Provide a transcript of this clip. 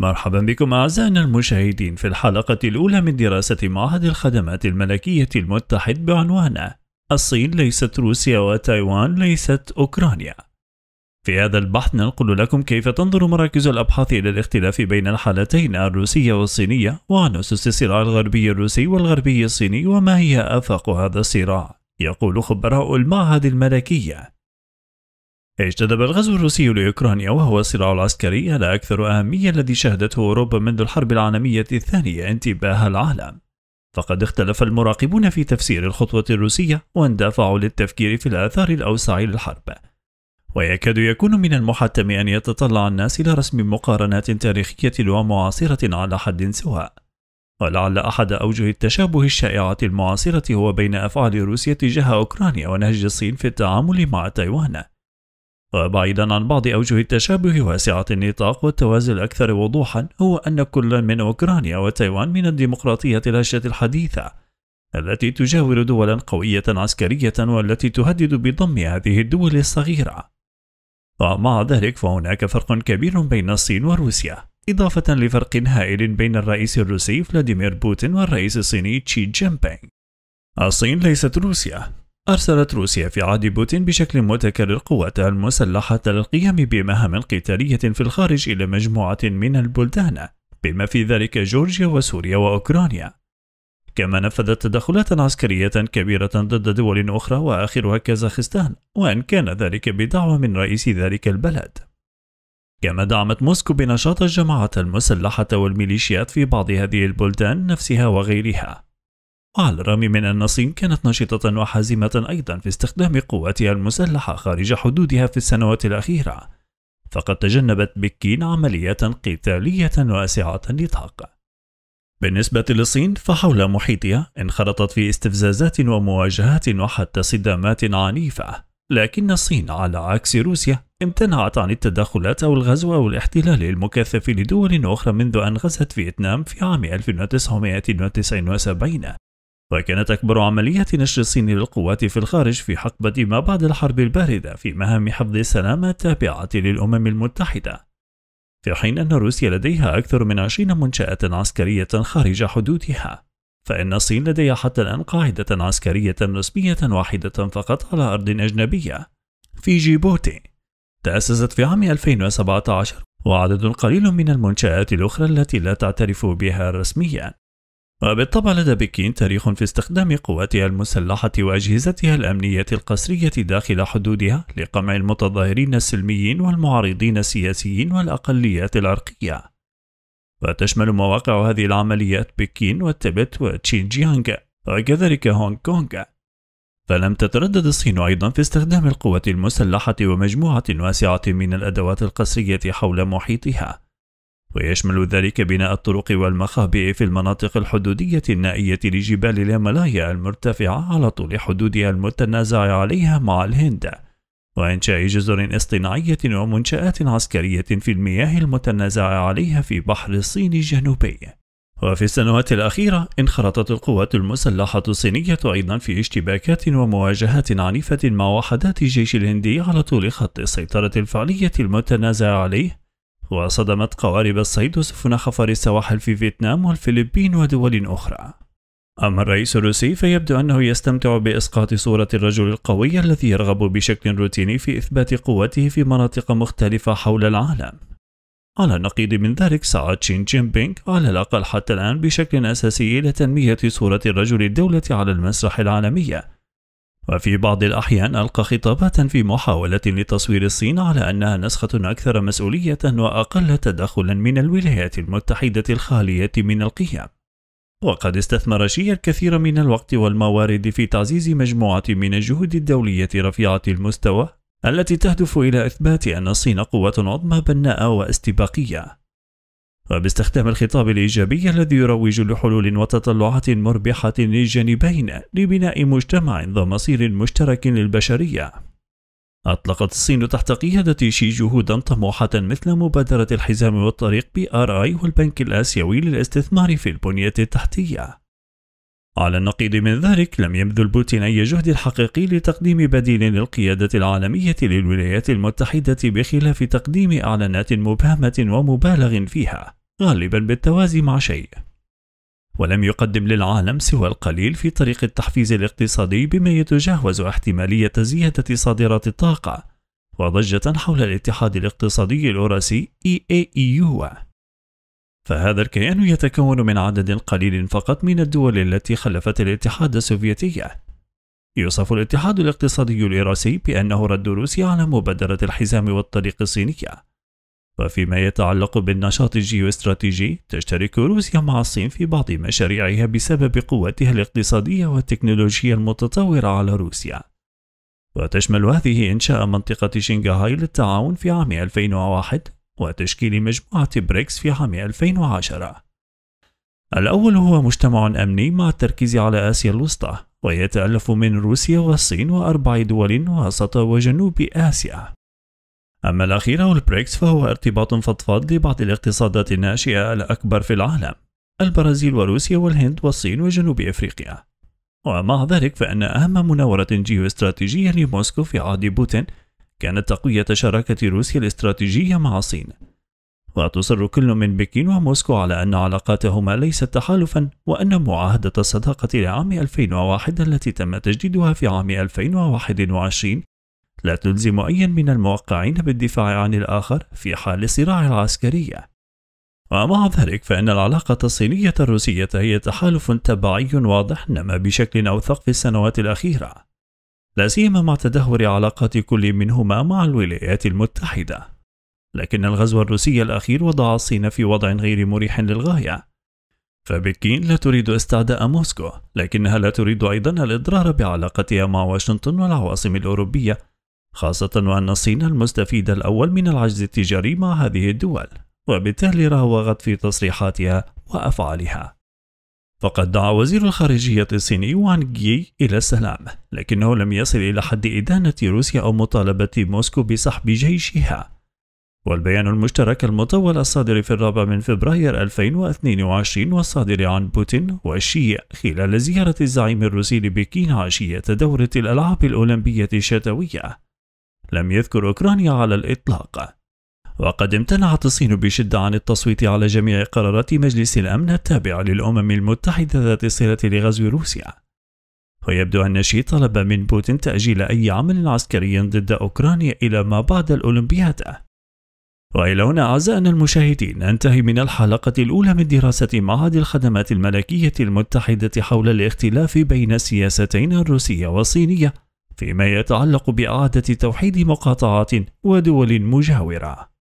مرحبا بكم أعزائنا المشاهدين في الحلقة الأولى من دراسة معهد الخدمات الملكية المتحد بعنوان الصين ليست روسيا وتايوان ليست أوكرانيا في هذا البحث ننقل لكم كيف تنظر مراكز الأبحاث إلى الاختلاف بين الحالتين الروسية والصينية وعن أسس الصراع الغربي الروسي والغربي الصيني وما هي آفاق هذا الصراع يقول خبراء المعهد الملكية اجتذب الغزو الروسي لأوكرانيا وهو الصراع العسكري الأكثر أهمية الذي شهدته أوروبا منذ الحرب العالمية الثانية انتباه العالم فقد اختلف المراقبون في تفسير الخطوة الروسية واندفعوا للتفكير في الآثار الأوسع للحرب ويكاد يكون من المحتم أن يتطلع الناس إلى رسم مقارنات تاريخية ومعاصرة على حد سواء ولعل أحد أوجه التشابه الشائعة المعاصرة هو بين أفعال روسيا تجاه أوكرانيا ونهج الصين في التعامل مع تايوان وبعيدا عن بعض أوجه التشابه واسعة النطاق والتوازي الأكثر وضوحا هو أن كل من أوكرانيا وتايوان من الديمقراطية الهشة الحديثة التي تجاور دولا قوية عسكرية والتي تهدد بضم هذه الدول الصغيرة ومع ذلك فهناك فرق كبير بين الصين وروسيا إضافة لفرق هائل بين الرئيس الروسي فلاديمير بوتين والرئيس الصيني تشي جينبينغ الصين ليست روسيا أرسلت روسيا في عهد بوتين بشكل متكرر قواتها المسلحة للقيام بمهام قتالية في الخارج إلى مجموعة من البلدان بما في ذلك جورجيا وسوريا وأوكرانيا كما نفذت تدخلات عسكرية كبيرة ضد دول أخرى وآخرها كازاخستان وإن كان ذلك بدعوة من رئيس ذلك البلد كما دعمت موسكو بنشاط الجماعات المسلحة والميليشيات في بعض هذه البلدان نفسها وغيرها وعلى الرغم من أن الصين كانت نشطة وحازمة أيضا في استخدام قواتها المسلحة خارج حدودها في السنوات الأخيرة، فقد تجنبت بكين عمليات قتالية واسعة النطاق. بالنسبة للصين فحول محيطها انخرطت في استفزازات ومواجهات وحتى صدامات عنيفة، لكن الصين على عكس روسيا امتنعت عن التدخلات أو الغزو أو الاحتلال المكثف لدول أخرى منذ أن غزت فيتنام في عام 1979 وكانت أكبر عملية نشر الصين للقوات في الخارج في حقبة ما بعد الحرب الباردة في مهام حفظ السلامة التابعة للأمم المتحدة في حين أن روسيا لديها أكثر من 20 منشأة عسكرية خارج حدودها فإن الصين لديها حتى الآن قاعدة عسكرية رسمية واحدة فقط على أرض أجنبية في جيبوتي تأسست في عام 2017 وعدد قليل من المنشآت الأخرى التي لا تعترف بها رسميا وبالطبع لدى بكين تاريخ في استخدام قواتها المسلحة وأجهزتها الأمنية القسرية داخل حدودها لقمع المتظاهرين السلميين والمعارضين السياسيين والأقليات العرقية وتشمل مواقع هذه العمليات بكين والتبت وتشينجيانغ وكذلك هونغ كونغ فلم تتردد الصين أيضا في استخدام القوات المسلحة ومجموعة واسعة من الأدوات القسرية حول محيطها ويشمل ذلك بناء الطرق والمخابئ في المناطق الحدودية النائية لجبال الهيمالايا المرتفعة على طول حدودها المتنازع عليها مع الهند، وإنشاء جزر اصطناعية ومنشآت عسكرية في المياه المتنازع عليها في بحر الصين الجنوبي. وفي السنوات الأخيرة انخرطت القوات المسلحة الصينية أيضا في اشتباكات ومواجهات عنيفة مع وحدات الجيش الهندي على طول خط السيطرة الفعلية المتنازع عليه وصدمت قوارب الصيد سفن خفر السواحل في فيتنام والفلبين ودول أخرى أما الرئيس الروسي فيبدو أنه يستمتع بإسقاط صورة الرجل القوي الذي يرغب بشكل روتيني في إثبات قوته في مناطق مختلفة حول العالم على النقيض من ذلك سعى تشين جين بينغ على الأقل حتى الآن بشكل أساسي إلى تنمية صورة الرجل الدولة على المسرح العالمي وفي بعض الأحيان ألقى خطابات في محاولة لتصوير الصين على أنها نسخة أكثر مسؤولية وأقل تدخلا من الولايات المتحدة الخالية من القيم وقد استثمر شي الكثير من الوقت والموارد في تعزيز مجموعة من الجهود الدولية رفيعة المستوى التي تهدف إلى إثبات أن الصين قوة عظمى بناءة واستباقية وباستخدام الخطاب الإيجابي الذي يروج لحلول وتطلعات مربحة للجانبين لبناء مجتمع ذا مصير مشترك للبشرية. أطلقت الصين تحت قيادة شي جهودا طموحة مثل مبادرة الحزام والطريق بي آر آي والبنك الآسيوي للاستثمار في البنية التحتية. على النقيض من ذلك لم يبذل بوتين أي جهد حقيقي لتقديم بديل للقيادة العالمية للولايات المتحدة بخلاف تقديم إعلانات مبهمة ومبالغ فيها غالبا بالتوازي مع شيء ولم يقدم للعالم سوى القليل في طريق التحفيز الاقتصادي بما يتجاوز احتمالية زيادة صادرات الطاقة وضجة حول الاتحاد الاقتصادي الأوراسي EAEU فهذا الكيان يتكون من عدد قليل فقط من الدول التي خلفت الاتحاد السوفيتي يوصف الاتحاد الاقتصادي الإيراسي بأنه رد روسيا على مبادرة الحزام والطريق الصينية وفيما يتعلق بالنشاط الجيوستراتيجي تشترك روسيا مع الصين في بعض مشاريعها بسبب قوتها الاقتصادية والتكنولوجية المتطورة على روسيا وتشمل هذه إنشاء منطقة شنغهاي للتعاون في عام 2001 وتشكيل مجموعة بريكس في عام 2010 الأول هو مجتمع أمني مع التركيز على آسيا الوسطى ويتألف من روسيا والصين وأربع دول وسط وجنوب آسيا أما الأخير أو البريكس فهو ارتباط فضفاض لبعض الاقتصادات الناشئة الأكبر في العالم البرازيل وروسيا والهند والصين وجنوب أفريقيا ومع ذلك فإن أهم مناورة جيوستراتيجية لموسكو في عهد بوتين كانت تقوية شراكة روسيا الاستراتيجية مع الصين وتصر كل من بكين وموسكو على أن علاقاتهما ليست تحالفا وأن معاهدة الصداقة لعام 2001 التي تم تجديدها في عام 2021 لا تلزم أي من الموقعين بالدفاع عن الآخر في حال صراع العسكري ومع ذلك فإن العلاقة الصينية الروسية هي تحالف تبعي واضح نما بشكل أوثق في السنوات الأخيرة لا سيما مع تدهور علاقة كل منهما مع الولايات المتحدة لكن الغزو الروسي الأخير وضع الصين في وضع غير مريح للغاية فبكين لا تريد استعداء موسكو لكنها لا تريد أيضا الإضرار بعلاقتها مع واشنطن والعواصم الأوروبية خاصة وأن الصين المستفيد الأول من العجز التجاري مع هذه الدول وبالتالي راوغت في تصريحاتها وأفعالها فقد دعا وزير الخارجية الصيني وان جي إلى السلام لكنه لم يصل إلى حد إدانة روسيا أو مطالبة موسكو بسحب جيشها والبيان المشترك المطول الصادر في الرابع من فبراير 2022 والصادر عن بوتين والشي خلال زيارة الزعيم الروسي لبكين عشية دورة الألعاب الأولمبية الشتوية لم يذكر أوكرانيا على الإطلاق وقد امتنعت الصين بشدة عن التصويت على جميع قرارات مجلس الأمن التابع للأمم المتحدة ذات الصلة لغزو روسيا ويبدو أن شي طلب من بوتين تأجيل أي عمل عسكري ضد أوكرانيا إلى ما بعد الأولمبياد وإلى هنا أعزائنا المشاهدين ننتهي من الحلقة الأولى من دراسة معهد الخدمات الملكية المتحدة حول الاختلاف بين السياستين الروسية والصينية فيما يتعلق بإعادة توحيد مقاطعات ودول مجاورة